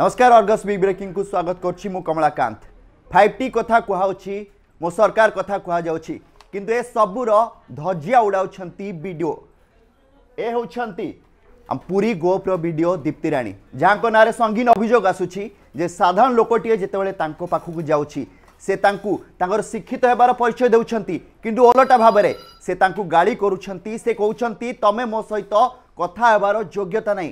নমস্কার Argus big ব্রেকিংকু স্বাগত করছি মু কমলাকান্ত ফাইভ টি কথা কুহাউছি মো সরকার কথা কুহাযাচ্ছি কিন্তু এ সবুর ধজিয়া উড়াউছেন ভিডিও এ হচ্ছেন আম পুরী গোপর ভিডিও দীপ্তিরাণী যাঙ্ক নাঁরে সঙ্গীন অভিযোগ আসুছি যে সাধারণ লোকটিয়ে যেতবে তাঙ্ক পাখক যাচ্ছি সে তাঙ্কু তাঙ্কর শিক্ষিত হবার পরিচয় দেউছন্তি কিন্তু ওলটা ভাবরে সে তাঙ্কু গালি করুছন্তি সে কৌছন্তি তমে মো সহিত কথা হবার যোগ্যতা নাই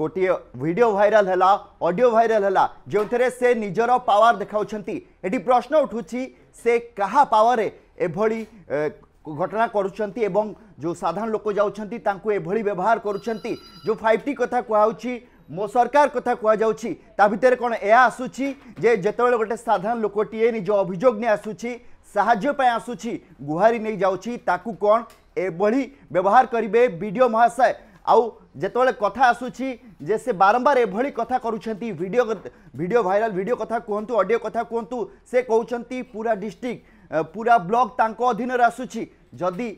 ଗୋଟିଏ ଭିଡ଼ିଓ ଭାଇରାଲ ହେଲା ଅଡ଼ିଓ ଭାଇରାଲ ହେଲା ଯେଉଁଥିରେ ସେ ନିଜର ପାୱାର ଦେଖାଉଛନ୍ତି ଏଠି ପ୍ରଶ୍ନ ଉଠୁଛି ସେ କାହା ପାୱାରେ ଏଭଳି ଘଟଣା କରୁଛନ୍ତି ଏବଂ ଯେଉଁ ସାଧାରଣ ଲୋକ ଯାଉଛନ୍ତି ତାଙ୍କୁ ଏଭଳି ବ୍ୟବହାର କରୁଛନ୍ତି ଯେଉଁ ଫାଇଭ୍ ଟି କଥା କୁହାହେଉଛି ମୋ ସରକାର କଥା କୁହାଯାଉଛି ତା ଭିତରେ କ'ଣ ଏହା ଆସୁଛି ଯେ ଯେତେବେଳେ ଗୋଟେ ସାଧାରଣ ଲୋକଟିଏ ନିଜ ଅଭିଯୋଗ ନେଇ ଆସୁଛି ସାହାଯ୍ୟ ପାଇଁ ଆସୁଛି ଗୁହାରି ନେଇଯାଉଛି ତାକୁ କ'ଣ ଏଭଳି ବ୍ୟବହାର କରିବେ ବିଡ଼ିଓ ମହାଶୟ आउ ଯେତେବେଳେ କଥା ଆସୁଛି ଯେ ସେ ବାରମ୍ବାର ଏଭଳି କଥା କରୁଛନ୍ତି ଭିଡ଼ିଓ ଭିଡ଼ିଓ ଭାଇରାଲ ଭିଡ଼ିଓ କଥା କୁହନ୍ତୁ ଅଡ଼ିଓ କଥା କୁହନ୍ତୁ ସେ କହୁଛନ୍ତି ପୁରା ଡିଷ୍ଟ୍ରିକ୍ଟ ପୁରା ବ୍ଲକ୍ ତାଙ୍କ ଅଧୀନରେ ଆସୁଛି ଯଦି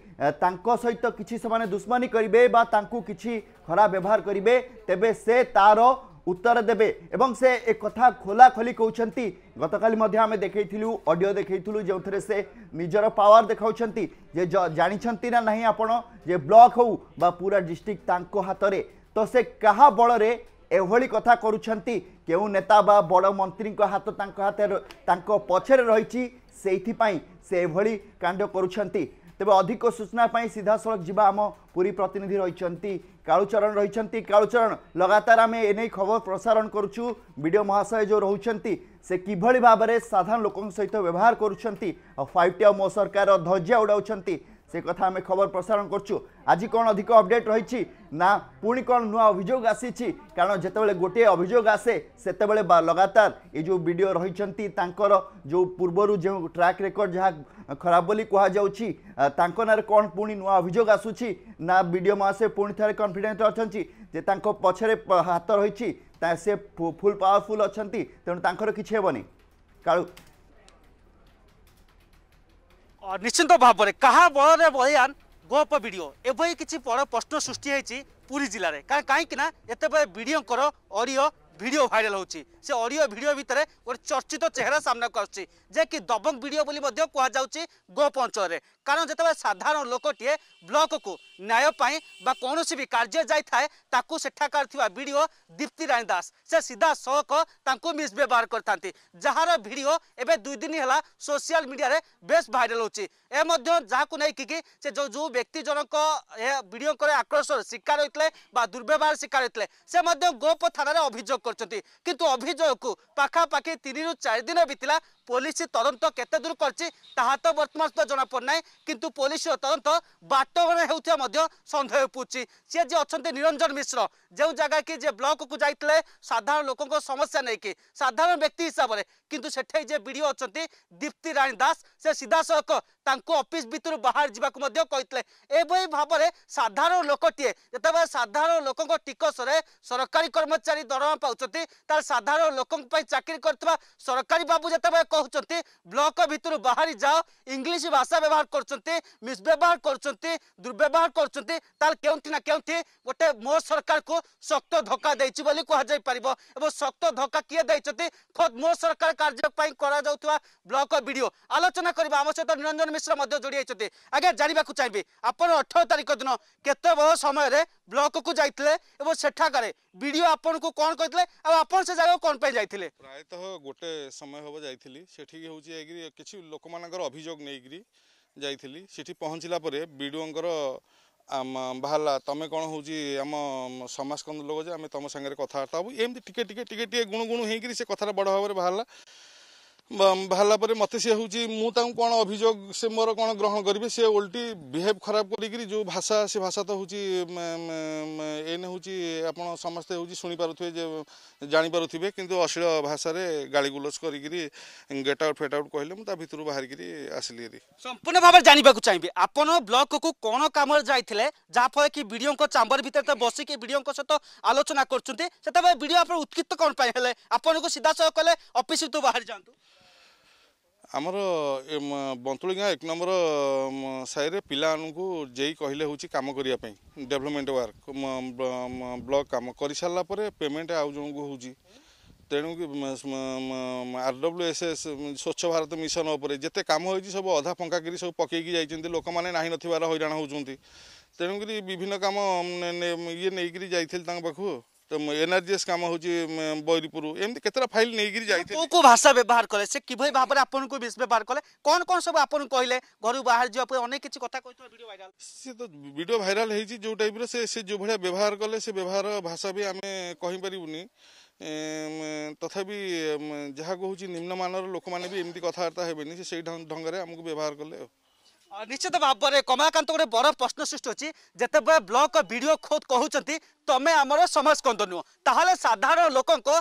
ତାଙ୍କ ସହିତ କିଛି ସେମାନେ ଦୁଶ୍ମନୀ କରିବେ ବା ତାଙ୍କୁ କିଛି ଖରାପ ବ୍ୟବହାର କରିବେ ତେବେ ସେ ତା'ର উত্তর দেবে এবং সে এ কথা খোলাখোলি কৌন গতকাল মধ্যে আমি দেখাইলু অডিও দেখাইলু যে সে নিজের পাওয়ার দেখাউন যে জাঁচান না না আপন যে ব্লক হো বা পুরা ডিস্ট্রিক্ট তাঁক হাতরে তো সে কাহা বলরে এভাবে কথা করছেন কেউ নেতা বা বড় মন্ত্রী হাত তাঁক হাতে তাঁক পছরে রয়েছে সেইপাই সে এভাবে কাণ্ড করছেন तेज अधिक सूचनापी सीधा सड़क जी आम पूरी प्रतिनिधि रही कालुचरण रही कालुचरण लगातार आम एने खबर प्रसारण करो महाशय जो रोचान से किभली भाव में साधारण लोक सहित व्यवहार कर फाइव टी आओ मो सरकार धजिया उड़ाऊँच সে কথা আমি খবর প্রসারণ করছু আজি কোণ অধিক অপডেট রয়েছে না পুঁ কোণ নূ অভিযোগ আসিছি কারণ যেতবে গোটিয়ে অভিযোগ আসে সেতবে লগাতার এই যে ভিডিও রয়েছেন তাঁকর যে পূর্বর যে ট্রাক রেকর্ড যা ଖରାପ ବୋଲି କୁହାଯାଉଛି ତାଙ୍କ ନାଁରେ କ'ଣ ପୁଣି ନୂଆ ଅଭିଯୋଗ ଆସୁଛି ନା ବି ଡି ଓ ମହାଶୟ ପୁଣି ଥରେ କନଫିଡେଣ୍ଟ ଅଛନ୍ତି ଯେ ତାଙ୍କ ପଛରେ ହାତ ରହିଛି ସେ ଫୁଲ୍ ପାୱାରଫୁଲ୍ ଅଛନ୍ତି ତେଣୁ ତାଙ୍କର କିଛି ହେବନି କାଳୁ ନିଶ୍ଚିନ୍ତ ଭାବରେ କାହା ବଳରେ ବୟାନ ଗୋପ ବିଡ଼ିଓ ଏଭଳି କିଛି ବଡ଼ ପ୍ରଶ୍ନ ସୃଷ୍ଟି ହେଇଛି ପୁରୀ ଜିଲ୍ଲାରେ କାହିଁକିନା ଯେତେବେଳେ ବିଡ଼ିଓଙ୍କର ଅଡ଼ିଓ ভিডিও ভাইরাল হচ্ছে সে অডিও ভিডিও ভিতরে গোটে চর্চিত চেহারা সামনাকু আসছে যে কি দবং ভিডিও বলে কুযাচ্ছে গোপ অঞ্চলের কারণ যেতবে সাধারণ লোকটিয়ে ব্লককু ন্যায় পাই বা কৌশি বি কার্য যাই থাকে তাকে সেঠাকার থাকা ভিডিও দীপ্তি রাণী দাস সে সিধা সহক তাঁকু মিসব্যবহার করে থাকে যার ভিডিও এবে দুই দিন হল সোশিয়াল মিডিয়ার বেশ ভাইরাল হচ্ছে এ যাকে নেই সে যে ব্যক্তি জনক এ ভিডিও করে আক্রোশর শিকার হয়েছে বা দুর্ব্যবহার শিকার হয়েছে সে গোপ থানার অভিযোগ করছেন কিন্তু অভিযোগকু পাখাপাখি তিন রু চারি দিন বিতিলা পুলিশ তদন্ত কেতে দূর করছে তাহা তো বর্তমান সুদ্ধা জনাপড় না কিন্তু পুলিশর তদন্ত বাটগণা হেউথিবা মধ্য সন্দেহ পুছি সি যে অনেক নিরঞ্জন মিশ্র যে জায়গা কি যে ব্লককু যাইলে সাধারণ লোক সমস্যা নেই সাধারণ ব্যক্তি হিসাবে କିନ୍ତୁ ସେଠେଇ ଯେ ବି ଡ଼ି ଓ ଅଛନ୍ତି ଦୀପ୍ତି ରାଣୀ ଦାସ ସେ ସିଧାସଳଖ ତାଙ୍କ ଅଫିସ୍ ଭିତରୁ ବାହାର ଯିବାକୁ ମଧ୍ୟ କହିଥିଲେ ଏଭଳି ଭାବରେ ସାଧାରଣ ଲୋକଟିଏ ଯେତେବେଳେ ସାଧାରଣ ଲୋକଙ୍କ ଟିକସରେ ସରକାରୀ କର୍ମଚାରୀ ଦରମା ପାଉଛନ୍ତି ତାହେଲେ ସାଧାରଣ ଲୋକଙ୍କ ପାଇଁ ଚାକିରି କରିଥିବା ସରକାରୀ ବାବୁ ଯେତେବେଳେ କହୁଛନ୍ତି ବ୍ଲକ ଭିତରୁ ବାହାରି ଯାଅ ଇଂଲିଶ ଭାଷା ବ୍ୟବହାର କରୁଛନ୍ତି ମିସବ୍ୟବହାର କରୁଛନ୍ତି ଦୁର୍ବ୍ୟବହାର କରୁଛନ୍ତି ତାହେଲେ କେଉଁଠି ନା କେଉଁଠି ଗୋଟେ ମୋ ସରକାରକୁ ଶକ୍ତ ଧକ୍କା ଦେଇଛି ବୋଲି କୁହାଯାଇପାରିବ ଏବଂ ଶକ୍ତ ଧକ୍କା କିଏ ଦେଇଛନ୍ତି ଖୋଦ୍ ମୋ ସରକାର कार्यपाई करा ब्लक भिडियो आलोचना करबा आम सहित निरंजन मिश्र जोड़ी आइछते आगे जानिबा को चाहिबे तारीख दिन केते समय ब्लक को जाइतले एवं सेठा करे भिडियो को कोन कहितले आ से जागा कोन पे जाइतले प्रायतः गोटे समय हम जाइतली सेठी होउची लोक मानकर अभियोग नेगिरी जाइतली सेठी पहुंचिला ବାହାରିଲା ତମେ କ'ଣ ହେଉଛି ଆମ ସମାଜକନ୍ଦ ଲୋକ ଯେ ଆମେ ତମ ସାଙ୍ଗରେ କଥାବାର୍ତ୍ତା ହେବୁ ଏମିତି ଟିକେ ଟିକେ ଟିକେ ଟିକେ ଗୁଣୁ ଗୁଣୁ ହେଇକିରି ସେ କଥାଟା ବଡ଼ ଭାବରେ ବାହାରିଲା ବାହାରିଲା ପରେ ମୋତେ ସିଏ ହେଉଛି ମୁଁ ତାଙ୍କୁ କ'ଣ ଅଭିଯୋଗ ସେ ମୋର କ'ଣ ଗ୍ରହଣ କରିବେ ସେ ଓଲଟି ବିହେଭ୍ ଖରାପ କରିକିରି ଯେଉଁ ଭାଷା ସେ ଭାଷା ତ ହେଉଛି ଏଇନେ ହେଉଛି ଆପଣ ସମସ୍ତେ ହେଉଛି ଶୁଣିପାରୁଥିବେ ଯେ ଜାଣିପାରୁଥିବେ କିନ୍ତୁ ଅଶ୍ଳୀଳ ଭାଷାରେ ଗାଳିଗୁଲଜ କରିକିରି ଗେଟ୍ ଆଉଟ୍ ଫେଟ୍ ଆଉଟ୍ କହିଲେ ମୁଁ ତା ଭିତରୁ ବାହାରିକିରି ଆସିଲି ହେରି ସମ୍ପୂର୍ଣ୍ଣ ଭାବରେ ଜାଣିବାକୁ ଚାହିଁବି ଆପଣ ବ୍ଲକକୁ କ'ଣ କାମରେ ଯାଇଥିଲେ ଯାହାଫଳରେ କି ବିଡ଼ିଓଙ୍କ ଚାମ୍ବର ଭିତରେ ବସିକି ବିଡ଼ିଓଙ୍କ ସହିତ ଆଲୋଚନା କରୁଛନ୍ତି ସେତେବେଳେ ବିଡ଼ିଓ ଆପଣ ଉତ୍କ୍ଷିପ୍ତ କ'ଣ ପାଇଁ ହେଲେ ଆପଣଙ୍କୁ ସିଧାସଳଖ କହିଲେ ଅଫିସରୁ ବାହାରି ଯାଆନ୍ତୁ ଆମର ବନ୍ତୁଳି ଗାଁ ଏକ ନମ୍ବର ସାହିରେ ପିଲାମାନଙ୍କୁ ଜେଇ କହିଲେ ହେଉଛି କାମ କରିବା ପାଇଁ ଡେଭଲପମେଣ୍ଟ ୱାର୍କ ବ୍ଲକ କାମ କରିସାରିଲା ପରେ ପେମେଣ୍ଟ ଆଉ ଜଣଙ୍କୁ ହେଉଛି ତେଣୁ ଆର୍ଡବ୍ଲ୍ୟୁ ଏସ୍ ଏସ୍ ସ୍ୱଚ୍ଛ ଭାରତ ମିଶନ ଉପରେ ଯେତେ କାମ ହୋଇଛି ସବୁ ଅଧା ପଙ୍କାକିରି ସବୁ ପକେଇକି ଯାଇଛନ୍ତି ଲୋକମାନେ ନାହିଁ ନଥିବାର ହଇରାଣ ହେଉଛନ୍ତି ତେଣୁକରି ବିଭିନ୍ନ କାମ ଇଏ ନେଇକରି ଯାଇଥିଲି ତାଙ୍କ ପାଖକୁ এনআরজিএস কাম হচ্ছে বৈরীপুর এমনি কতটা ফাইল নিয়ে যাই কেউ কেউ ভাষা ব্যবহার কলে সে কিভাবে ভাবে আপনার বেশ ব্যবহার কলে কোন কোন সব আপনার কহিলে ঘর বাহার যাওয়া পরে অনেক কিছু কথা কইতো ভিডিও ভাইরাল সে তো ভিডিও ভাইরাল হয়েছি যে টাইপের সে সে যে ভাবে ব্যবহার কলে সে ব্যবহার ভাষা বি আমি কহিপারিবুনি তথাপি যা কুচি নিম্নমানর লোক মানে বি এমতি কথাবার্তা হবেনি সে সেই ঢঙ্গরে আমাকে ব্যবহার কলে અનિશ્ચિત બાબતરે કમાકાંત કોડે બરો પ્રશ્ન શૃષ્ટ હોચી જેતે બલોક વિડિયો ખોદ કહોચંતી તમે અમારો સમાજ કંદન તાહલે સાધારણ લોકો કો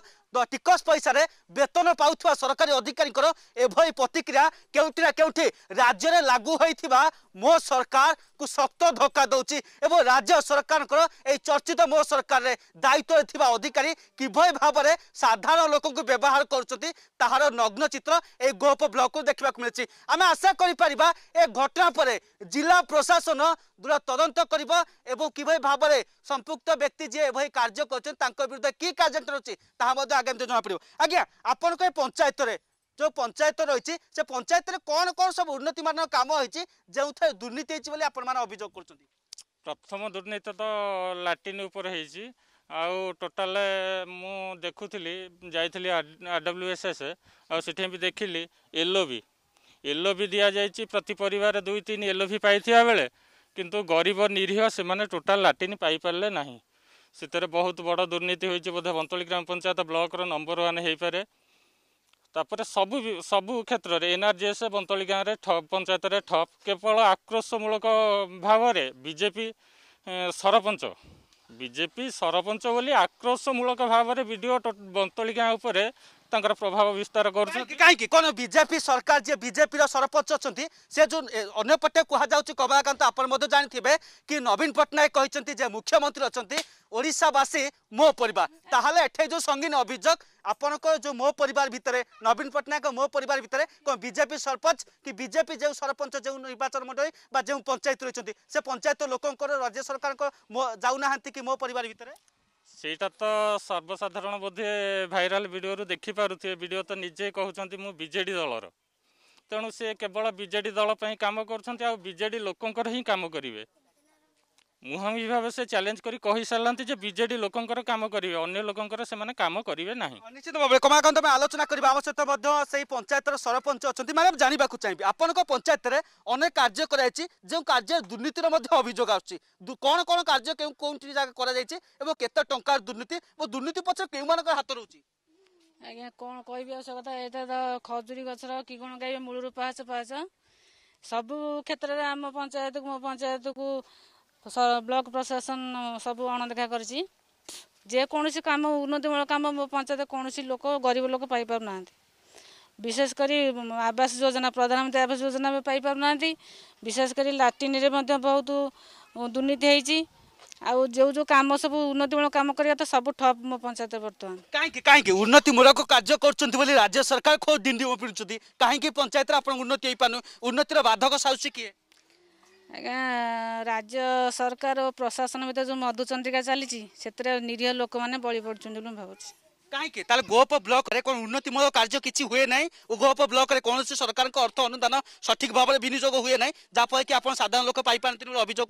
ଟିକସ ପଇସାରେ ବେତନ ପାଉଥିବା ସରକାରୀ ଅଧିକାରୀଙ୍କର ଏଭଳି ପ୍ରତିକ୍ରିୟା କେଉଁଠି ନା କେଉଁଠି ରାଜ୍ୟରେ ଲାଗୁ ହୋଇଥିବା ମୋ ସରକାରକୁ ଶକ୍ତ ଧକ୍କା ଦେଉଛି ଏବଂ ରାଜ୍ୟ ସରକାରଙ୍କର ଏହି ଚର୍ଚ୍ଚିତ ମୋ ସରକାରରେ ଦାୟିତ୍ୱରେ ଥିବା ଅଧିକାରୀ କିଭଳି ଭାବରେ ସାଧାରଣ ଲୋକଙ୍କୁ ବ୍ୟବହାର କରୁଛନ୍ତି ତାହାର ନଗ୍ନ ଚିତ୍ର ଏହି ଗୋପ ବ୍ଲକରୁ ଦେଖିବାକୁ ମିଳିଛି ଆମେ ଆଶା କରିପାରିବା ଏ ଘଟଣା ପରେ ଜିଲ୍ଲା ପ୍ରଶାସନ ଦୃଢ଼ ତଦନ୍ତ କରିବ ଏବଂ କିଭଳି ଭାବରେ ସମ୍ପୃକ୍ତ ବ୍ୟକ୍ତି ଯିଏ ଏଭଳି କାର୍ଯ୍ୟ କରୁଛନ୍ତି ତାଙ୍କ ବିରୁଦ୍ଧ କି କାର୍ଯ୍ୟାନୁଷ୍ଠାନ ଅଛି ତାହା ମଧ୍ୟ আগামী জনাপড়ব আজ্ঞা আপনার এই পঞ্চায়েতরে যে পঞ্চায়েত রয়েছে সে পঞ্চায়েতরে কোণ কোণ সব উন্নতিমানর কাম হয়েছে যে দুর্নীতি হয়েছে বলে আপনার অভিযোগ করছেন প্রথম দুর্নীতি তো ল্যাট্রিন উপরে হয়েছি ଆଉ টোটাল ମୁଁ ଦେଖୁଥିଲି ଯାଇଥିଲି ଆଡ଼ବ୍ଲ୍ୟୁ ଏସ୍ ଏସ୍ ଆଉ ସେଠି ବି ଦେଖିଲି ୟେଲୋ ବି ୟେଲୋ ବି ଦିଆଯାଇଛି ପ୍ରତି ପରିବାର ଦୁଇ ତିନି ୟେଲୋ ବି ପାଇଥିବା ବେଳେ କିନ୍ତୁ ଗରିବ ନିରୀହ ସେମାନେ ଟୋଟାଲ ଲାଟିନ୍ ପାଇପାରିଲେ ନାହିଁ ସେଥିରେ ବହୁତ ବଡ଼ ଦୁର୍ନୀତି ହୋଇଛି ବୋଧେ ବନ୍ତଳି ଗ୍ରାମ ପଞ୍ଚାୟତ ବ୍ଲକର ନମ୍ବର ୱାନ୍ ହେଇପାରେ ତାପରେ ସବୁ ସବୁ କ୍ଷେତ୍ରରେ ଏନ୍ଆର୍ଜିଏସ୍ ବନ୍ତଳି ଗାଁରେ ଠପ୍ ପଞ୍ଚାୟତରେ ଠପ୍ କେବଳ ଆକ୍ରୋଶମୂଳକ ଭାବରେ ବିଜେପି ସରପଞ୍ଚ ବିଜେପି ସରପଞ୍ଚ ବୋଲି ଆକ୍ରୋଶମୂଳକ ଭାବରେ ଓ ବନ୍ତଳି ଗାଁ ଉପରେ ତାଙ୍କର ପ୍ରଭାବ ବିସ୍ତାର କରୁଛନ୍ତି କାହିଁକି କ'ଣ ବିଜେପି ସରକାର ଯିଏ ବିଜେପିର ସରପଞ୍ଚ ଅଛନ୍ତି ସେ ଯେଉଁ ଅନ୍ୟପଟେ କୁହାଯାଉଛି କମଳାକାନ୍ତ ଆପଣ ମଧ୍ୟ ଜାଣିଥିବେ କି ନବୀନ ପଟ୍ଟନାୟକ କହିଛନ୍ତି ଯେ ମୁଖ୍ୟମନ୍ତ୍ରୀ ଅଛନ୍ତି ଓଡ଼ିଶାବାସୀ ମୋ ପରିବାର ତାହେଲେ ଏଠି ଯେଉଁ ସଙ୍ଗୀନ ଅଭିଯୋଗ ଆପଣଙ୍କ ଯେଉଁ ମୋ ପରିବାର ଭିତରେ ନବୀନ ପଟ୍ଟନାୟକ ମୋ ପରିବାର ଭିତରେ କ'ଣ ବିଜେପି ସରପଞ୍ଚ କି ବିଜେପି ଯେଉଁ ସରପଞ୍ଚ ଯେଉଁ ନିର୍ବାଚନ ମଣ୍ଡଳୀ ବା ଯେଉଁ ପଞ୍ଚାୟତ ରହିଛନ୍ତି ସେ ପଞ୍ଚାୟତ ଲୋକଙ୍କର ରାଜ୍ୟ ସରକାରଙ୍କ ଯାଉନାହାନ୍ତି କି ମୋ ପରିବାର ଭିତରେ ସେଇଟା ତ ସର୍ବସାଧାରଣ ବୋଧେ ଭାଇରାଲ ଭିଡ଼ିଓରୁ ଦେଖିପାରୁଥିବେ ଭିଡ଼ିଓ ତ ନିଜେ କହୁଛନ୍ତି ମୁଁ ବିଜେଡ଼ି ଦଳର ତେଣୁ ସେ କେବଳ ବିଜେଡ଼ି ଦଳ ପାଇଁ କାମ କରୁଛନ୍ତି ଆଉ ବିଜେଡ଼ି ଲୋକଙ୍କର ହିଁ କାମ କରିବେ ମୁହାଁମୁହିଁ ଭାବେ ସେ ଚ୍ୟାଲେଞ୍ଜ କରି କହିସାରିଲାନ୍ତି ଯେ ବିଜେଡି ଲୋକଙ୍କର କାମ କରିବେ ଅନ୍ୟ ଲୋକଙ୍କର ସେମାନେ କାମ କରିବେ ନାହିଁ ନିଶ୍ଚିତ ଭାବରେ କମାକାନ୍ତ ଆମେ ଆଲୋଚନା କରିବା ଆମ ସହିତ ମଧ୍ୟ ସେହି ପଞ୍ଚାୟତର ସରପଞ୍ଚ ଅଛନ୍ତି ମ୍ୟାଡ଼ାମ୍ ଜାଣିବାକୁ ଚାହିଁବି ଆପଣଙ୍କ ପଞ୍ଚାୟତରେ ଅନେକ କାର୍ଯ୍ୟ କରାଯାଇଛି ଯେଉଁ କାର୍ଯ୍ୟ ଦୁର୍ନୀତିର ମଧ୍ୟ ଅଭିଯୋଗ ଆସୁଛି କ'ଣ କ'ଣ କାର୍ଯ୍ୟ କେଉଁ କେଉଁଠି ଜାଗା କରାଯାଇଛି ଏବଂ କେତେ ଟଙ୍କାର ଦୁର୍ନୀତି ଏବଂ ଦୁର୍ନୀତି ପଛରେ କେଉଁମାନଙ୍କର ହାତ ରହୁଛି ଆଜ୍ଞା କ'ଣ କହିବି ଆଉ ସେ କଥା ଏଇଟା ତ ଖଜୁରୀ ଗଛର କି କ'ଣ ଗାଇବେ ମୂଳରୁ ପାହାଚ ପାହାଚ ସବୁ କ୍ଷେତ୍ରରେ ଆମ ପଞ୍ଚାୟତକୁ ମୋ ପଞ୍ଚାୟତକୁ ब्लक प्रशासन सबै अणदेखा गरिक उन्नति मूल कम म पञ्चायत कौसि लोक गरीब लोक पाई पाप्ने विशेषकरी आवास योजना प्रधानमन्त्री आवास योजना जोजना पापुँदै विशेषकरी लाट्रिन बहुत दुर्नीति आउँ जो काम सब उन्नतिमूलक कम गरेको त सबै ठप्प म पञात बर्त काि उन्नतिमूलक कार्ज्युन्छ भने राज्य सरकार दिन खो दिन्छ कहीँक पञातले आपन्नति पाउनु उन्नतिर बाधक साहुस कि राज्य सरकार प्रशासनभित्र जो मधुचन्द्रिका चाहिँ निरीह लो बलिपडुन्छ भिजि गोप ब्लक उन्नति मूलक कार्जी नै गोप ब्लक सरकारको अर्थ अनुदान सठिक भाव विनिक साधारण लोक पाप्ने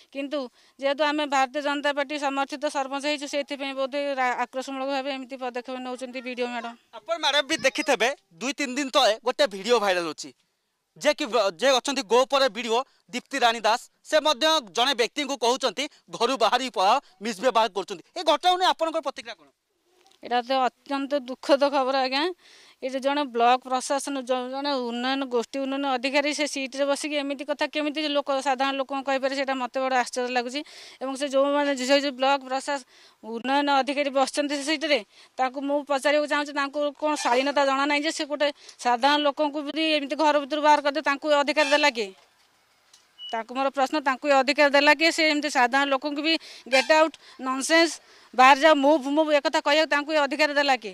কিন্তু যেহেতু আমি ভারতীয় জনতা পার্টি সমর্থিত সরপঞ্চ হয়েছু সেই বোধ আক্রোশমূলক ভাবে এমনি পদক্ষেপ নেওয়া ভিডিও ম্যাডাম আপনার ম্যাডাম বি দেখিথে দুই তিন দিন তলে গোটে ভিডিও ভাইরাল হচ্ছে যে কি যে অনেক গোপরে ভিডিও দীপ্তি রাণী দাস সে জনে ব্যক্তি কুমার ঘর বাহারি পড়াও মিসব্যবহার করছেন এই ঘটনা নিয়ে আপনার প্রতিক্রিয়া কোণ এটা তো অত্যন্ত দুঃখদ খবর আজ্ঞা ଏ ଯେଉଁ ଜଣେ ବ୍ଲକ ପ୍ରଶାସନ ଜଣେ ଉନ୍ନୟନ ଗୋଷ୍ଠୀ ଉନ୍ନୟନ ଅଧିକାରୀ ସେ ସିଟ୍ରେ ବସିକି ଏମିତି କଥା କେମିତି ଲୋକ ସାଧାରଣ ଲୋକଙ୍କୁ କହିପାରେ ସେଇଟା ମୋତେ ବଡ଼ ଆଶ୍ଚର୍ଯ୍ୟ ଲାଗୁଛି ଏବଂ ସେ ଯେଉଁମାନେ ସେ ଯେଉଁ ବ୍ଲକ ପ୍ରଶାସନ ଉନ୍ନୟନ ଅଧିକାରୀ ବସିଛନ୍ତି ସେ ସିଟ୍ରେ ତାଙ୍କୁ ମୁଁ ପଚାରିବାକୁ ଚାହୁଁଛି ତାଙ୍କୁ କ'ଣ ଶାଳୀନତା ଜଣା ନାହିଁ ଯେ ସେ ଗୋଟେ ସାଧାରଣ ଲୋକଙ୍କୁ ବି ଏମିତି ଘର ଭିତରୁ ବାହାର କରିଦେବେ ତାଙ୍କୁ ଅଧିକାର ଦେଲା କିଏ ତାଙ୍କୁ ମୋର ପ୍ରଶ୍ନ ତାଙ୍କୁ ଏ ଅଧିକାର ଦେଲା କି ସେ ଏମିତି ସାଧାରଣ ଲୋକଙ୍କୁ ବି ଗେଟ୍ ଆଉଟ୍ ନନସେନ୍ସ ବାହାରେ ଯାଉ ମୁଭ୍ ମୁଭ୍ ଏକଥା କହିବାକୁ ତାଙ୍କୁ ଏ ଅଧିକାର ଦେଲା କି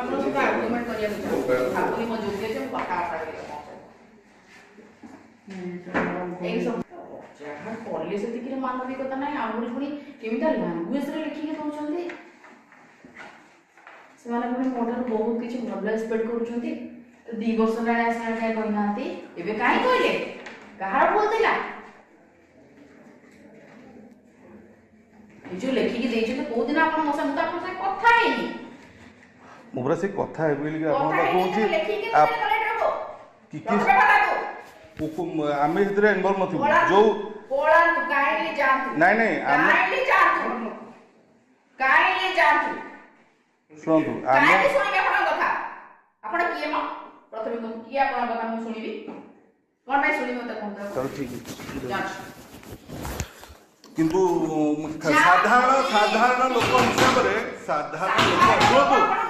हम लोग का आर्गुमेंट कर दिया आपको ये मौजूद है जो बता रहा है ଏଇ ଯାହା କଲେ ସେତିକିରେ ମାନବିକତା ନାହିଁ ଆହୁରି ପୁଣି କେମିତା ଲାଙ୍ଗୁଏଜରେ ଲେଖିକି ଦେଉଛନ୍ତି ସେମାନେ ପୁଣି ମୋ ଠାରୁ ବହୁତ କିଛି ଭଲ ଏକ୍ସପେକ୍ଟ କରୁଛନ୍ତି ଦି ବର୍ଷ ହେଲାଣି ଆସିଲା କାହିଁ କହିନାହାନ୍ତି ଏବେ କାହିଁ କହିଲେ କାହାର ଭୁଲ ଥିଲା ଏ ଯୋଉ ଲେଖିକି ଦେଇଛନ୍ତି କୋଉ ଦିନ ଆପଣ ମୋ ସାଙ୍ଗେ ମୁଁ ତ ଆପଣଙ୍କ ସାଙ୍ଗେ କଥା ହେଇନି ମୁଁ ପୁରା ସେ କଥା ହେବି ବୋଲିକି ଆପଣଙ୍କୁ କହୁଛି କି ଆମେ ସେଥିରେ ଇନଭଲ୍ଭ ନଥିବୁ ଯୋଉ ନାଇଁ ନାଇଁ ଆମେ ଶୁଣନ୍ତୁ ଆମେ କିନ୍ତୁ ସାଧାରଣ ସାଧାରଣ ଲୋକ ହିସାବରେ ସାଧାରଣ ଲୋକ ଶୁଣନ୍ତୁ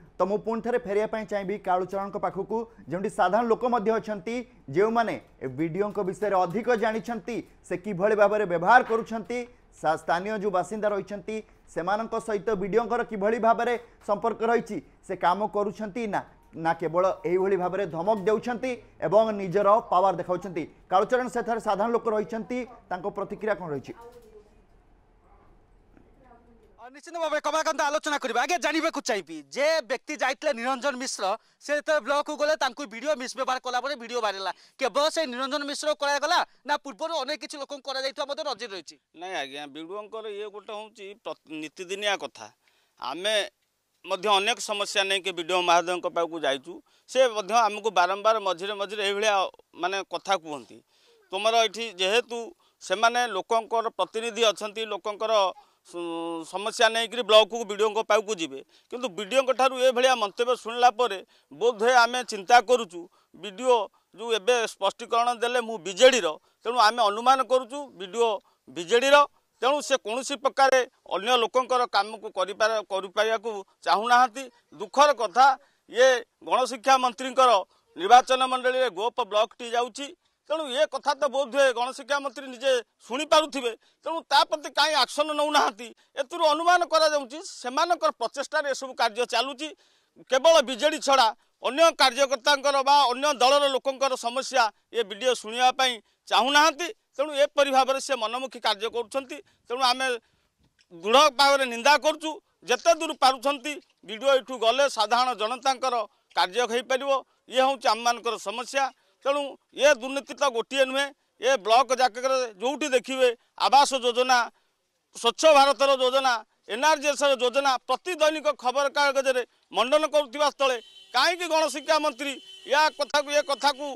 ତ ମୁଁ ପୁଣି ଥରେ ଫେରିବା ପାଇଁ ଚାହିଁବି କାଳୁଚରଣଙ୍କ ପାଖକୁ ଯେଉଁଠି ସାଧାରଣ ଲୋକ ମଧ୍ୟ ଅଛନ୍ତି ଯେଉଁମାନେ ଏ ଭିଡ଼ିଓଙ୍କ ବିଷୟରେ ଅଧିକ ଜାଣିଛନ୍ତି ସେ କିଭଳି ଭାବରେ ବ୍ୟବହାର କରୁଛନ୍ତି ସ୍ଥାନୀୟ ଯେଉଁ ବାସିନ୍ଦା ରହିଛନ୍ତି ସେମାନଙ୍କ ସହିତ ଭିଡ଼ିଓଙ୍କର କିଭଳି ଭାବରେ ସମ୍ପର୍କ ରହିଛି ସେ କାମ କରୁଛନ୍ତି ନା ନା କେବଳ ଏଇଭଳି ଭାବରେ ଧମକ ଦେଉଛନ୍ତି ଏବଂ ନିଜର ପାୱାର ଦେଖାଉଛନ୍ତି କାଳୁଚରଣ ସେଠାରେ ସାଧାରଣ ଲୋକ ରହିଛନ୍ତି ତାଙ୍କ ପ୍ରତିକ୍ରିୟା କ'ଣ ରହିଛି নিশ্চিন্ত ভাবে কমলাকান্ত আলোচনা করবে আগে জানি চাইবি যে ব্যক্তি যাই নিরঞ্জন মিশ্র সে যেত ব্লকু গেলে তা ভিডিও মিসব্যবহার কলাপরে ভিডিও বাহারা কেবল সেই নিরঞ্জন মিশ্র করাগলা না পূর্বর অনেক কিছু লোক করা যাই মধ্যে নজর রয়েছে না আজ্ঞা বিড়ুঙ্কর ইয়ে গোটা হচ্ছে নীতিদিনিয়া কথা আমি ମଧ୍ୟ ଅନେକ ସମସ୍ୟା ନେଇକି ବି ଡ଼ି ଓ ମହାଦେବଙ୍କ ପାଖକୁ ଯାଇଛୁ ସେ মঝে ଆମକୁ ବାରମ୍ବାର মানে কথা কুহতি তোমার এটি যেহেতু সে লোকর প্রতিনিধি অনেক লোকর ସମସ୍ୟା ନେଇକରି ବ୍ଲକକୁ ବିଡ଼ିଓଙ୍କ ପାଖକୁ ଯିବେ କିନ୍ତୁ ବିଡ଼ିଓଙ୍କ ଠାରୁ ଏଭଳିଆ ମନ୍ତବ୍ୟ ଶୁଣିଲା ପରେ ବୋଧ ହୁଏ ଆମେ ଚିନ୍ତା କରୁଛୁ ବିଡ଼ିଓ ଯେଉଁ ଏବେ ସ୍ପଷ୍ଟୀକରଣ ଦେଲେ ମୁଁ ବିଜେଡ଼ିର ତେଣୁ ଆମେ ଅନୁମାନ କରୁଛୁ ବିଡ଼ିଓ ବିଜେଡ଼ିର ତେଣୁ ସେ କୌଣସି ପ୍ରକାରେ ଅନ୍ୟ ଲୋକଙ୍କର କାମକୁ କରିପାର କରିପାରିବାକୁ ଚାହୁଁନାହାନ୍ତି ଦୁଃଖର କଥା ଇଏ ଗଣଶିକ୍ଷା ମନ୍ତ୍ରୀଙ୍କର ନିର୍ବାଚନ ମଣ୍ଡଳୀରେ ଗୋପ ବ୍ଲକଟି ଯାଉଛି ତେଣୁ ଏ କଥା ତ ବୋଧ ହୁଏ ଗଣଶିକ୍ଷା ମନ୍ତ୍ରୀ ନିଜେ ଶୁଣିପାରୁଥିବେ ତେଣୁ ତା ପ୍ରତି କାହିଁ ଆକ୍ସନ ନେଉନାହାନ୍ତି ଏଥିରୁ ଅନୁମାନ କରାଯାଉଛି ସେମାନଙ୍କର ପ୍ରଚେଷ୍ଟାରେ ଏସବୁ କାର୍ଯ୍ୟ ଚାଲୁଛି କେବଳ ବିଜେଡ଼ି ଛଡ଼ା ଅନ୍ୟ କାର୍ଯ୍ୟକର୍ତ୍ତାଙ୍କର ବା ଅନ୍ୟ ଦଳର ଲୋକଙ୍କର ସମସ୍ୟା ଏ ବିଡ଼ିଓ ଶୁଣିବା ପାଇଁ ଚାହୁଁନାହାନ୍ତି ତେଣୁ ଏପରି ଭାବରେ ସେ ମନମୁଖୀ କାର୍ଯ୍ୟ କରୁଛନ୍ତି ତେଣୁ ଆମେ ଦୃଢ଼ ଭାବରେ ନିନ୍ଦା କରୁଛୁ ଯେତେ ଦୂର ପାରୁଛନ୍ତି ବିଡ଼ିଓ ଏଠୁ ଗଲେ ସାଧାରଣ ଜନତାଙ୍କର କାର୍ଯ୍ୟ ହୋଇପାରିବ ଇଏ ହେଉଛି ଆମମାନଙ୍କର ସମସ୍ୟା ତେଣୁ ଏ ଦୁର୍ନୀତି ତ ଗୋଟିଏ ନୁହେଁ ଏ ବ୍ଲକ ଯାକରେ ଯେଉଁଠି ଦେଖିବେ ଆବାସ ଯୋଜନା ସ୍ୱଚ୍ଛ ଭାରତର ଯୋଜନା ଏନ୍ଆର୍ଜିଏସ୍ର ଯୋଜନା ପ୍ରତି ଦୈନିକ ଖବରକାଗଜରେ ମଣ୍ଡନ କରୁଥିବା ସ୍ଥଳେ କାହିଁକି ଗଣଶିକ୍ଷା ମନ୍ତ୍ରୀ ଏହା କଥାକୁ ଏ କଥାକୁ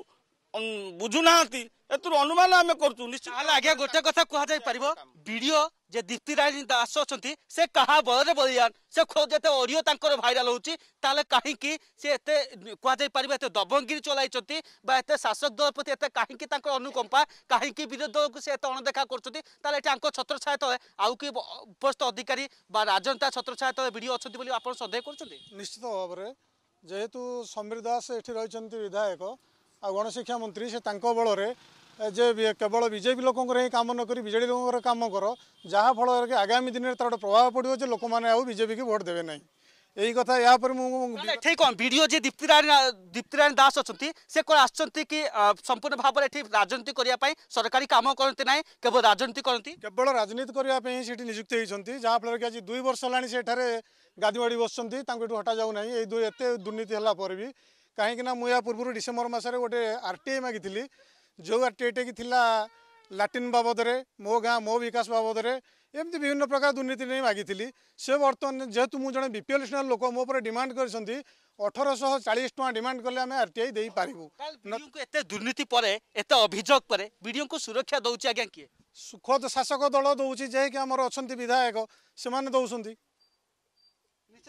ବୁଝୁନାହାନ୍ତି ଏଥିରୁ ଅନୁମାନ ଆମେ କରୁଛୁ ନିଶ୍ଚିତ ତାହେଲେ ଆଜ୍ଞା ଗୋଟେ କଥା କୁହାଯାଇପାରିବ ଭିଡ଼ିଓ ଯେ ଦୀପ୍ତି ରାଣୀ ଦାସ ଅଛନ୍ତି ସେ କାହା ବଳରେ ବଳିଆନ ସେ ଯେତେ ଅଡ଼ିଓ ତାଙ୍କର ଭାଇରାଲ ହେଉଛି ତାହେଲେ କାହିଁକି ସେ ଏତେ କୁହାଯାଇପାରିବ ଏତେ ଦବଙ୍ଗଗିରି ଚଲାଇଛନ୍ତି ବା ଏତେ ଶାସକ ଦଳ ପ୍ରତି ଏତେ କାହିଁକି ତାଙ୍କର ଅନୁକମ୍ପା କାହିଁକି ବିରୋଧୀ ଦଳକୁ ସେ ଏତେ ଅଣଦେଖା କରୁଛନ୍ତି ତାହେଲେ ଏଠି ଆଙ୍କ ଛତ୍ରଛାୟା ତଳେ ଆଉ କି ଉପସ୍ଥିତ ଅଧିକାରୀ ବା ରାଜନେତା ଛତ୍ରଛାୟା ତଳେ ଭିଡ଼ିଓ ଅଛନ୍ତି ବୋଲି ଆପଣ ସନ୍ଦେହ କରୁଛନ୍ତି ନିଶ୍ଚିତ ଭାବରେ ଯେହେତୁ ସମୀର ଦାସ ଏଠି ରହିଛନ୍ତି ବିଧାୟକ ଆଉ ଗଣଶିକ୍ଷା ମନ୍ତ୍ରୀ ସେ ତାଙ୍କ ବଳରେ ଯେ କେବଳ ବିଜେପି ଲୋକଙ୍କର ହିଁ କାମ ନ କରି ବିଜେଡ଼ି ଲୋକଙ୍କର କାମ କର ଯାହାଫଳରେ କି ଆଗାମୀ ଦିନରେ ତାର ଗୋଟେ ପ୍ରଭାବ ପଡ଼ିବ ଯେ ଲୋକମାନେ ଆଉ ବିଜେପିକି ଭୋଟ୍ ଦେବେ ନାହିଁ এই কথা ইয়াপরে এটি কম ভিডিও যে দীপ্তিরাণী দীপ্তিরাণী দাস অনেক সে কোণ আসছেন কি সম্পূর্ণ ভাবে এটি রাজনীতি করা সরকারি কাম করতে না কেবল রাজনীতি করতে কেবল রাজনীতি করা সেটি নিযুক্ত হয়েছেন যাফলে কি আজ দুই বর্ষ হল সেঠার গাদিমাড়ি বসছেন তাঁকু হটা যাও না এই এত দুর্নীতি হলা পরে বি କାହିଁକିନା ମୁଁ ଏହା ପୂର୍ବରୁ ଡିସେମ୍ବର ମାସରେ ଗୋଟେ ଆର୍ ଟି ଆଇ ମାଗିଥିଲି ଯେଉଁ ଆର୍ ଟି ଆଇଟାକି ଥିଲା ଲାଟିନ୍ ବାବଦରେ ମୋ ଗାଁ ମୋ ବିକାଶ ବାବଦରେ ଏମିତି ବିଭିନ୍ନ ପ୍ରକାର ଦୁର୍ନୀତି ନେଇ ମାଗିଥିଲି ସେ ବର୍ତ୍ତମାନ ଯେହେତୁ ମୁଁ ଜଣେ ବିପିଏଲ୍ ଶ୍ରେଣୀର ଲୋକ ମୋ ଉପରେ ଡିମାଣ୍ଡ କରିଛନ୍ତି ଅଠରଶହ ଚାଳିଶ ଟଙ୍କା ଡିମାଣ୍ଡ କଲେ ଆମେ ଆର୍ ଟି ଆଇ ଦେଇପାରିବୁ ଏତେ ଦୁର୍ନୀତି ପରେ ଏତେ ଅଭିଯୋଗ ପରେ ବିଡ଼ିଓଙ୍କୁ ସୁରକ୍ଷା ଦେଉଛି ଆଜ୍ଞା କିଏ ଖୋଦ ଶାସକ ଦଳ ଦେଉଛି ଯାହାକି ଆମର ଅଛନ୍ତି ବିଧାୟକ ସେମାନେ ଦେଉଛନ୍ତି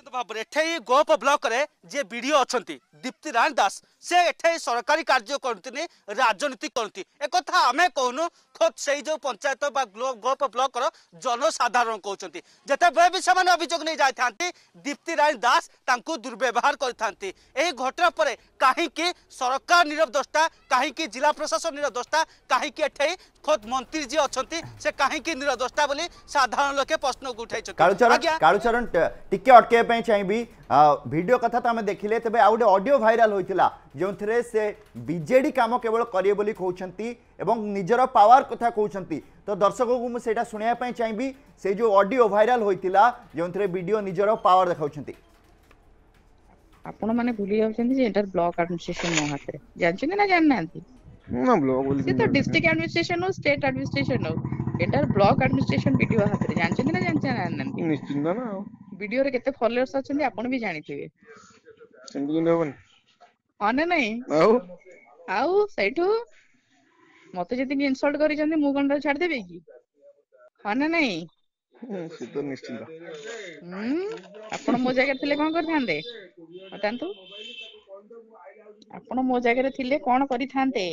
गोप ब्लक दीप्ति राण दास ସେ ଏଠାରେ ସରକାରୀ କାର୍ଯ୍ୟ କରନ୍ତିନି ରାଜନୀତି କରନ୍ତି ଏକଥା ଆମେ କହୁନୁ ଖୋଦ୍ ସେଇ ଯେଉଁ ପଞ୍ଚାୟତ ବା ଗୋପ ବ୍ଲକର ଜନସାଧାରଣ କହୁଛନ୍ତି ଯେତେବେଳେ ବି ସେମାନେ ଅଭିଯୋଗ ନେଇ ଯାଇଥାନ୍ତି ଦୀପ୍ତି ରାଣୀ ଦାସ ତାଙ୍କୁ ଦୁର୍ବ୍ୟବହାର କରିଥାନ୍ତି ଏହି ଘଟଣା ପରେ କାହିଁକି ସରକାର ନିରବ ଦୋଷଟା କାହିଁକି ଜିଲ୍ଲା ପ୍ରଶାସନ ନିରବ ଦୋଷଟା କାହିଁକି ଏଠାରେ ଖୋଦ୍ ମନ୍ତ୍ରୀ ଯିଏ ଅଛନ୍ତି ସେ କାହିଁକି ନିରବ ଦୋଷଟା ବୋଲି ସାଧାରଣ ଲୋକେ ପ୍ରଶ୍ନକୁ ଉଠାଇଛନ୍ତି କାଳୁଚରଣ ଟିକେ ଅଟକାଇବା ପାଇଁ ଚାହିଁବି ভিডিও কথা তো আমি দেখিলে তবে আউ গোটে অডিও ভাইরাল হয়েছিল যে সে বিজেডি কাম কেবল করবে বলে কৌন এবং নিজের পাওয়ার কথা কৌন তো দর্শকক মু সেটা শুনে চাইবি সেই যে অডিও ভাইরাল হয়েছিল যে ভিডিও নিজের পাওয়ার দেখাও ଆପଣ ମାନେ ଭୁଲି ଯାଉଛନ୍ତି ଯେ ଏଣ୍ଟାର ବ୍ଲକ ଆଡମିନିଷ୍ଟ୍ରେସନ ମୋ ହାତରେ ଜାଣିଛନ୍ତି ନା ଜାଣିନାହାନ୍ତି ନା ବ୍ଲକ ବୋଲି ସେ ତ ଡିଷ୍ଟ୍ରିକ୍ଟ ଆଡମିନିଷ୍ଟ୍ରେସନ ହଉ ଷ୍ଟେଟ ଆଡମିନିଷ୍ଟ୍ରେସନ ହଉ ଏଣ୍ଟାର ବ୍ଲକ ଆଡମିନିଷ୍ଟ୍ରେସନ ବିଡିଓ ହାତରେ ଜାଣିଛନ୍ତି ନା ଜାଣିଛନ୍ତି ନା ଜାଣିନାହାନ୍ତି ନିଶ୍ଚିନ୍ତ ନା ଭିଡିଓରେ କେତେ ଫଲୋଅର୍ସ ଅଛନ୍ତି ଆପଣ ବି ଜାଣିଥିବେ ସେମିତି କେମିତି ହବନି ହଁ ନା ନାଇଁ ଆଉ ଆଉ ସେଇଠୁ ମତେ ଯେତିକି ଇନସଲ୍ଟ କରିଛନ୍ତି ମୁଁ କଣ ତାକୁ ଛାଡିଦେବି କି ହଁ ନା ନାଇଁ ସେତ ନିଶ୍ଚିତ ଆପଣ ମୋ ଜାଗାରେ ଥିଲେ କଣ କରିଥାନ୍ତେ ବତାନ୍ତୁ ଆପଣ ମୋ ଜାଗାରେ ଥିଲେ କଣ କରିଥାନ୍ତେ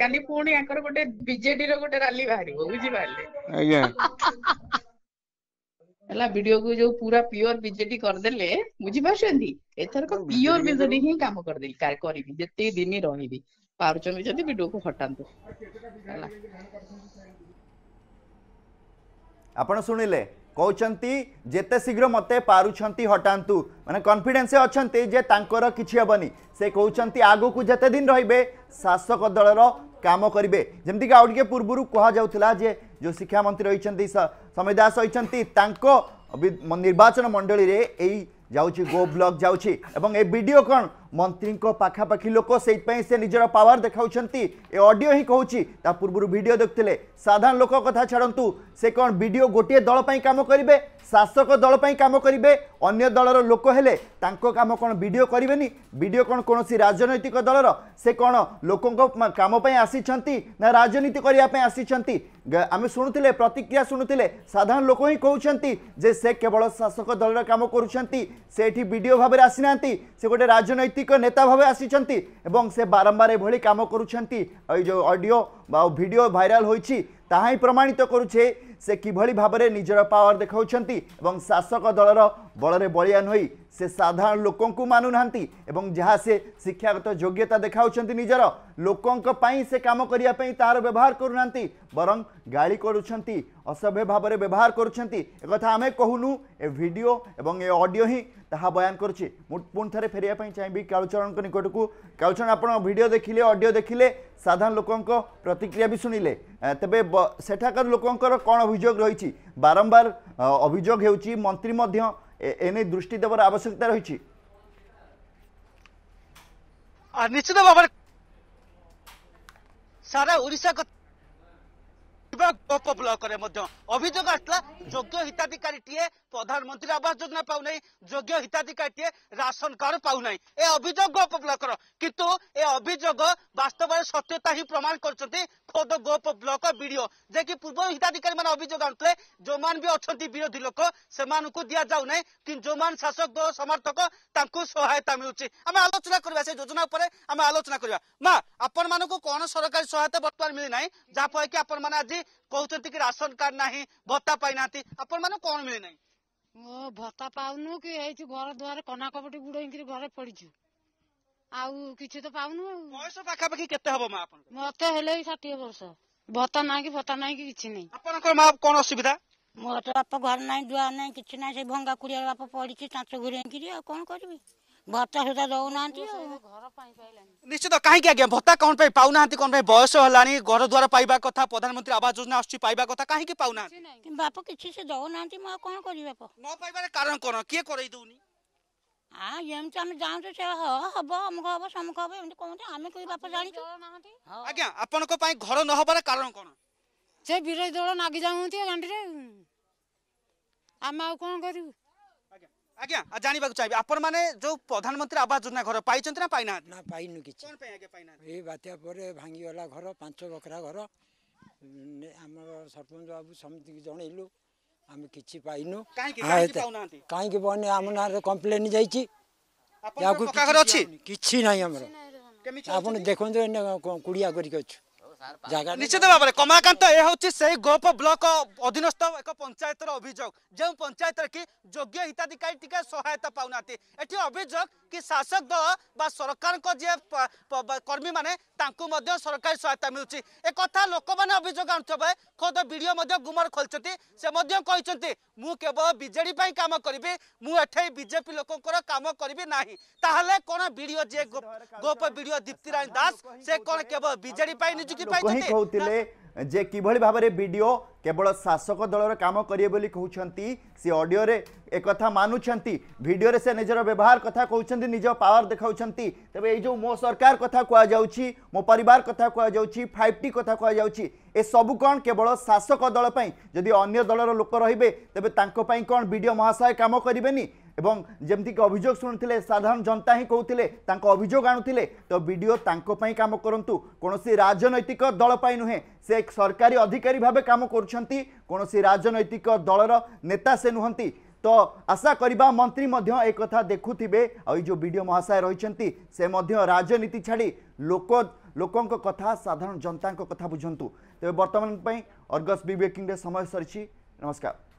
କାଲି ପୁଣି ଆଙ୍କର ଗୋଟେ ବିଜେଡିର ଗୋଟେ ରାଲି ବାହାରିବ ବୁଝିପାରିଲେ ହେଲା ଭିଡିଓକୁ ଯୋଉ ପୁରା ପିଓର ବିଜେଡି କରିଦେଲେ ବୁଝିପାରୁଛନ୍ତି ଏଥରକ ପିଓର ବିଜେଡି ହିଁ କାମ କରିଦେଲି କରିବି ଯେତିକି ଦିନ ରହିବି ପାରୁଛନ୍ତି ଯଦି ଭିଡିଓକୁ ହଟାନ୍ତୁ ହେଲା ଆପଣ ଶୁଣିଲେ କହୁଛନ୍ତି ଯେତେ ଶୀଘ୍ର ମୋତେ ପାରୁଛନ୍ତି ହଟାନ୍ତୁ ମାନେ କନଫିଡେନ୍ସ ଅଛନ୍ତି ଯେ ତାଙ୍କର କିଛି ହେବନି ସେ କହୁଛନ୍ତି ଆଗକୁ ଯେତେ ଦିନ ରହିବେ ଶାସକ ଦଳର କାମ କରିବେ ଯେମିତିକି ଆଉ ଟିକେ ପୂର୍ବରୁ କୁହାଯାଉଥିଲା ଯେ ଯେଉଁ ଶିକ୍ଷାମନ୍ତ୍ରୀ ରହିଛନ୍ତି ସମୟ ଦାସ ରହିଛନ୍ତି ତାଙ୍କ ନିର୍ବାଚନ ମଣ୍ଡଳୀରେ ଏଇ ଯାଉଛି ଗୋ ବ୍ଲକ୍ ଯାଉଛି ଏବଂ ଏ ଭିଡ଼ିଓ କ'ଣ ମନ୍ତ୍ରୀଙ୍କ ପାଖାପାଖି ଲୋକ ସେଇଥିପାଇଁ ସେ ନିଜର ପାୱାର ଦେଖାଉଛନ୍ତି ଏ ଅଡ଼ିଓ ହିଁ କହୁଛି ତା ପୂର୍ବରୁ ଭିଡ଼ିଓ ଦେଖୁଥିଲେ ସାଧାରଣ ଲୋକ କଥା ଛାଡ଼ନ୍ତୁ সে কোণ বিডিও গোটিয়ে দল পাই কাম করবে শাসক দল পাই কাম করবে অন্য দলর লোক হলে তাঙ্ক কাম কোণ বিডিও করবেনি বিডিও কোণ কোণী রাজনৈতিক দলর সে কোণ লোক কাম পাই আসিছেন না রাজনীতি করা আসিছেন আমি শুণুলে প্রতিক্রিয়া শুণুলে সাধারণ লোক হি কৌন যে সে কেবল শাসক দলর কাম করছেন সে এটি বিডিও ভাবে আসি না সে গোটে রাজনৈতিক নেতা ভাবে আসিছেন এবং সে বারম্বার এভাবে কাম করছেন এই যে অডিও বা ভিডিও ভাইরাল হয়েছি তাহা ହିଁ ପ୍ରମାଣିତ କରୁଛେ ସେ କିଭଳି ଭାବରେ ନିଜର ପାୱାର ଦେଖାଉଛନ୍ତି ଏବଂ ଶାସକ ଦଳର ବଳରେ ବଳିଆନ ହୋଇ ସେ ସାଧାରଣ ଲୋକଙ୍କୁ ମାନୁନାହାନ୍ତି ଏବଂ ଯାହା ସେ ଶିକ୍ଷାଗତ ଯୋଗ୍ୟତା ଦେଖାଉଛନ୍ତି ନିଜର ଲୋକଙ୍କ ପାଇଁ ସେ କାମ କରିବା ପାଇଁ ତାହାର ବ୍ୟବହାର କରୁନାହାନ୍ତି ବରଂ ଗାଳି କରୁଛନ୍ତି ଅସଭ୍ୟ ଭାବରେ ବ୍ୟବହାର କରୁଛନ୍ତି ଏକଥା ଆମେ କହୁନୁ ଏ ଭିଡ଼ିଓ ଏବଂ ଏ ଅଡ଼ିଓ ହିଁ ତାହା ବୟାନ କରୁଛି ମୁଁ ପୁଣି ଥରେ ଫେରିବା ପାଇଁ ଚାହିଁବି କାଳୁଚରଣଙ୍କ ନିକଟକୁ କାଳୁଚରଣ ଆପଣ ଭିଡ଼ିଓ ଦେଖିଲେ ଅଡ଼ିଓ ଦେଖିଲେ ସାଧାରଣ ଲୋକଙ୍କ ପ୍ରତିକ୍ରିୟା ବି ଶୁଣିଲେ ତେବେ ସେଠାକାର ଲୋକଙ୍କର କ'ଣ অভিযোগ রয়েছে বারম্বার অভিযোগ হচ্ছে মন্ত্রী মধ্যে এনে দৃষ্টি দেবার আবশ্যকতা রয়েছে নিশ্চিত ভাবে সারা ওড়শা ବା କୋପ ବ୍ଲକରେ ମଧ୍ୟ ଅଭିଯୋଗ ଆସିଲା ଯୋଗ୍ୟ ହିତାଧିକାରୀଟିଏ ପ୍ରଧାନମନ୍ତ୍ରୀ ଆବାସ ଯୋଜନା ପାଉନାହିଁ ଯୋଗ୍ୟ ହିତାଧିକାରୀଟିଏ ରାସନ କାର୍ଡ ପାଉନାହିଁ ଏ ଅଭିଯୋଗ ଗୋପ ବ୍ଲକର କିନ୍ତୁ ଏ ଅଭିଯୋଗ ବାସ୍ତବରେ ସତ୍ୟତା ହିଁ ପ୍ରମାଣ କରିଛନ୍ତି ଖୋଦ ଗୋପ ବ୍ଲକ ବିଡିଓ ଯେ କି ପୂର୍ବରୁ ହିତାଧିକାରୀ ମାନେ ଅଭିଯୋଗ ଆଣୁଥିଲେ ଯେଉଁମାନେ ବି ଅଛନ୍ତି ବିରୋଧୀ ଲୋକ ସେମାନଙ୍କୁ ଦିଆଯାଉନାହିଁ କି ଯେଉଁମାନେ ଶାସକ ସମର୍ଥକ ତାଙ୍କୁ ସହାୟତା ମିଳୁଛି ଆମେ ଆଲୋଚନା କରିବା ସେ ଯୋଜନା ଉପରେ ଆମେ ଆଲୋଚନା କରିବା ମା ଆପଣମାନଙ୍କୁ କ'ଣ ସରକାରୀ ସହାୟତା ବର୍ତ୍ତମାନ ମିଳିନାହିଁ ଯାହାଫଳରେ କି ଆପଣମାନେ ଆଜି କହୁଛନ୍ତି କି ରାସନ କାର୍ଡ ନାହିଁ ଭତ୍ତା ପାଇନାହାନ୍ତି ଆପଣମାନଙ୍କୁ କଣ ମିଳିନାହିଁ ଭତ୍ତା ପାଉନୁ କି ଏଇଠି ଘର ଦୁଆରେ କନା କପଟି ବୁଡ଼େଇକିରି ଘରେ ପଡିଛୁ ଆଉ କିଛି ତ ପାଉନୁ ଆଉ ବୟସ ପାଖାପାଖି କେତେ ହବ ମା ଆପଣ ମତେ ହେଲେ ଷାଠିଏ ବର୍ଷ ଭତ୍ତା ନାହିଁ କି ଭତ୍ତା ନାହିଁ କି କିଛି ନାହିଁ ଆପଣଙ୍କର ମା କଣ ଅସୁବିଧା ମୋର ତ ବାପ ଘର ନାହିଁ ଦୁଆର ନାହିଁ କିଛି ନାହିଁ ସେ ଭଙ୍ଗା କୁଡ଼ିଆ ବାପ ପଡିଛି ଚାଞ୍ଚ ଘୁରେଇକିରି ଆଉ କଣ କରିବି ভত্তা সুতা দৌনাহান্তি নিশ্চিত কাহিঁকি আজ্ঞা ভত্তা কোণ পাই পাউনাহান্তি কোণ পাই বয়স হলানি ঘর দ্বার পাইবা কথা প্রধানমন্ত্রী আবাস যোজনা আসছি পাইবা কথা কাহিঁকি পাউনাহান্তি বাপ কিছু সে দৌনাহান্তি মু কোন করি বাপ ন পাইবার কারণ কোন কিয়ে করাই দউনি আ এমতি আমি জানতে সে হ হব অমুক হব সমুক হব এমতি কোনতে আমি কই বাপ জানিছো আজ্ঞা আপনক পাই ঘর ন হবার কারণ কোন সে বিরোধী দল নাগি যাওঁতি গান্ডিরে আমি আর কোন করিবু আজ্ঞা জাঁয়া চাইবি আপন মানে যে প্রধানমন্ত্রী আবাস যোজনা ঘর পাই না পাই না না পাইনু কিছু এই বাত্যা পরে ভাঙ্গিগলা ঘর পাঁচ বকরা ঘর আমার সরপঞ্চ বাবু সমিতিকে জনাইলু আমি কিছু পাইনু কাইকি বনে আমার নাঁরে কমপ্লেন যাইছি কিছু নাই আমার আপনার দেখুন কুড়িয়া করি অছু জায়গা ନିଶ୍ଚିତ ଭାବରେ କମଳାକାନ୍ତ ଏ ହେଉଛି ସେହି ଗୋପ ବ୍ଲକ ଅଧୀନସ୍ଥ ଏକ ପଞ୍ଚାୟତର ଅଭିଯୋଗ ଯେଉଁ ପଞ୍ଚାୟତରେ କି ଯୋଗ୍ୟ ହିତାଧିକାରୀ ଟିକେ ସହାୟତା ପାଉନାହାନ୍ତି ଏଠି ଅଭିଯୋଗ କି ଶାସକ ଦଳ ବା ସରକାରଙ୍କ ଯିଏ କର୍ମୀମାନେ ତାଙ୍କୁ ମଧ୍ୟ ସରକାରୀ ସହାୟତା ମିଳୁଛି ଏ କଥା ଲୋକମାନେ ଅଭିଯୋଗ ଆଣୁଥିବା ବେଳେ ଖୋଦ ବିଡ଼ିଓ ମଧ୍ୟ ଗୁମର ଖୋଲିଛନ୍ତି ସେ ମଧ୍ୟ କହିଛନ୍ତି ମୁଁ କେବଳ ବିଜେଡ଼ି ପାଇଁ କାମ କରିବି ମୁଁ ଏଠି ବିଜେପି ଲୋକଙ୍କର କାମ କରିବି ନାହିଁ ତାହେଲେ କ'ଣ ବିଡ଼ିଓ ଯିଏ ଗୋପ ବିଡ଼ିଓ ଦୀପ୍ତିରାଣୀ ଦାସ ସେ କ'ଣ କେବଳ ବିଜେଡ଼ି ପାଇଁ ନିଯୁକ୍ତି ପାଇଛନ୍ତି যে কিভাবে ভাবে বিডিও কেবল শাসক দলর কাম করিয়ে বলে কুমার সে অডিওরে একথা মানুছেন ভিডিওরে সে নিজের ব্যবহার কথা কৌন নিজ পাওয়ার দেখাও তবে এই যে মো সরকার কথা কুযাচ্ছি মো পরিবার কথা কুযাচ্ছি ফাইভ টি কথা কুযাচ্ছি এসবু কণ কেবল শাসক দলপাই যদি অন্য দলর লোক রহবে তবে তাঁর কণ বিডিও মহাশয় কাম করবে এবং যেমিতিকি অভিযোগ শুণুলে সাধারণ জনতা হি কৌলে তাঁর অভিযোগ আনুলে তো বিডিও তাঁপাই কাম করতু কোণী রাজনৈতিক দলপাই নুহে সে সরকারি অধিকারী ভাবে কাম করছেন কোণী রাজনৈতিক দলর নেতা সে নুহতি তো আশা করা মন্ত্রী এ কথা দেখুবে এই যে বিডিও মহাশয় রয়েছেন সে রাজনীতি ছাড়ি লোক ଲୋକଙ୍କ କଥା ସାଧାରଣ ଜନତାଙ୍କ କଥା ବୁଝନ୍ତୁ ତେବେ ବର୍ତ୍ତମାନ ପାଇଁ ଅର୍ଗସ୍ ବି ବ୍ରେକିଂରେ ସମୟ ସରିଛି ନମସ୍କାର